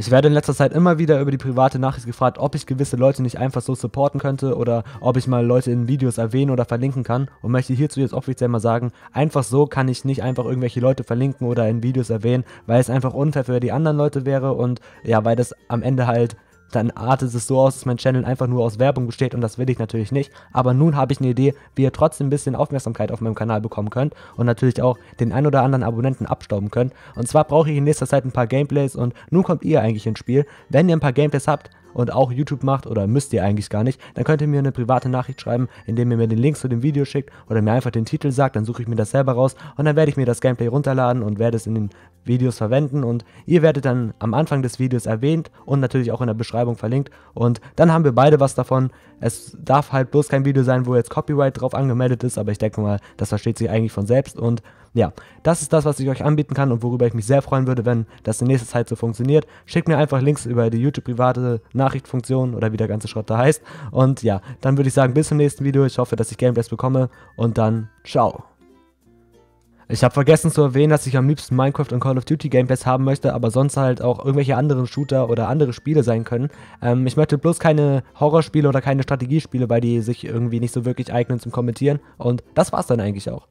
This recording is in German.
Ich werde in letzter Zeit immer wieder über die private Nachricht gefragt, ob ich gewisse Leute nicht einfach so supporten könnte oder ob ich mal Leute in Videos erwähnen oder verlinken kann und möchte hierzu jetzt offiziell mal sagen, einfach so kann ich nicht einfach irgendwelche Leute verlinken oder in Videos erwähnen, weil es einfach unfair für die anderen Leute wäre und ja, weil das am Ende halt dann artet es so aus, dass mein Channel einfach nur aus Werbung besteht und das will ich natürlich nicht. Aber nun habe ich eine Idee, wie ihr trotzdem ein bisschen Aufmerksamkeit auf meinem Kanal bekommen könnt und natürlich auch den ein oder anderen Abonnenten abstauben könnt. Und zwar brauche ich in nächster Zeit ein paar Gameplays und nun kommt ihr eigentlich ins Spiel. Wenn ihr ein paar Gameplays habt, und auch YouTube macht oder müsst ihr eigentlich gar nicht, dann könnt ihr mir eine private Nachricht schreiben, indem ihr mir den Link zu dem Video schickt oder mir einfach den Titel sagt, dann suche ich mir das selber raus und dann werde ich mir das Gameplay runterladen und werde es in den Videos verwenden und ihr werdet dann am Anfang des Videos erwähnt und natürlich auch in der Beschreibung verlinkt und dann haben wir beide was davon. Es darf halt bloß kein Video sein, wo jetzt Copyright drauf angemeldet ist, aber ich denke mal, das versteht sich eigentlich von selbst und ja, das ist das, was ich euch anbieten kann und worüber ich mich sehr freuen würde, wenn das in nächster Zeit so funktioniert. Schickt mir einfach Links über die YouTube private Nachrichtfunktion oder wie der ganze Schrott da heißt und ja, dann würde ich sagen, bis zum nächsten Video. Ich hoffe, dass ich Gameplays bekomme und dann ciao. Ich habe vergessen zu erwähnen, dass ich am liebsten Minecraft und Call of Duty Gameplays haben möchte, aber sonst halt auch irgendwelche anderen Shooter oder andere Spiele sein können. Ähm, ich möchte bloß keine Horrorspiele oder keine Strategiespiele, weil die sich irgendwie nicht so wirklich eignen zum Kommentieren. Und das war's dann eigentlich auch.